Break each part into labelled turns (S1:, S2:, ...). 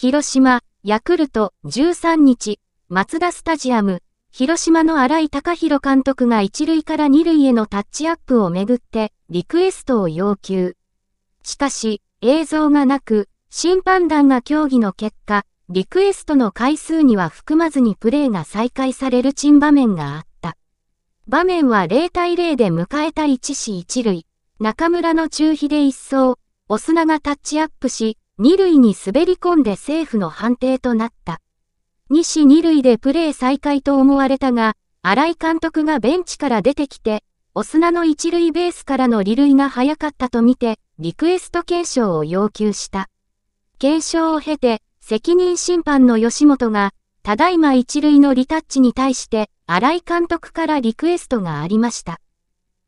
S1: 広島、ヤクルト、13日、マツダスタジアム、広島の荒井隆弘監督が一塁から二塁へのタッチアップをめぐって、リクエストを要求。しかし、映像がなく、審判団が協議の結果、リクエストの回数には含まずにプレーが再開される珍場面があった。場面は0対0で迎えた一死1塁。中村の中飛で一走、オスナがタッチアップし、二塁に滑り込んでセーフの判定となった。西2塁でプレー再開と思われたが、新井監督がベンチから出てきて、オスナの一塁ベースからの離塁が早かったとみて、リクエスト検証を要求した。検証を経て、責任審判の吉本が、ただいま一塁のリタッチに対して、新井監督からリクエストがありました。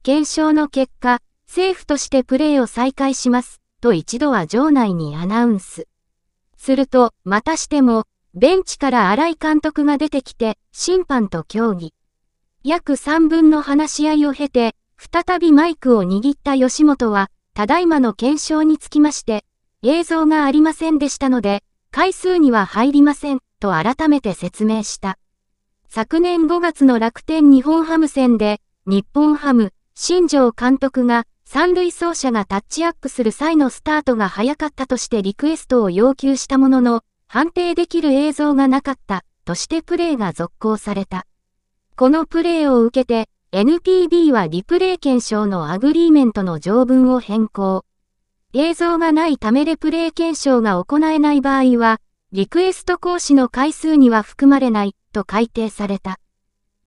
S1: 検証の結果、政府としてプレーを再開します。と一度は場内にアナウンス。すると、またしても、ベンチから荒井監督が出てきて、審判と協議。約3分の話し合いを経て、再びマイクを握った吉本は、ただいまの検証につきまして、映像がありませんでしたので、回数には入りません、と改めて説明した。昨年5月の楽天日本ハム戦で、日本ハム、新庄監督が、三塁走者がタッチアップする際のスタートが早かったとしてリクエストを要求したものの、判定できる映像がなかったとしてプレーが続行された。このプレーを受けて、NPB はリプレイ検証のアグリーメントの条文を変更。映像がないためレプレイ検証が行えない場合は、リクエスト行使の回数には含まれないと改定された。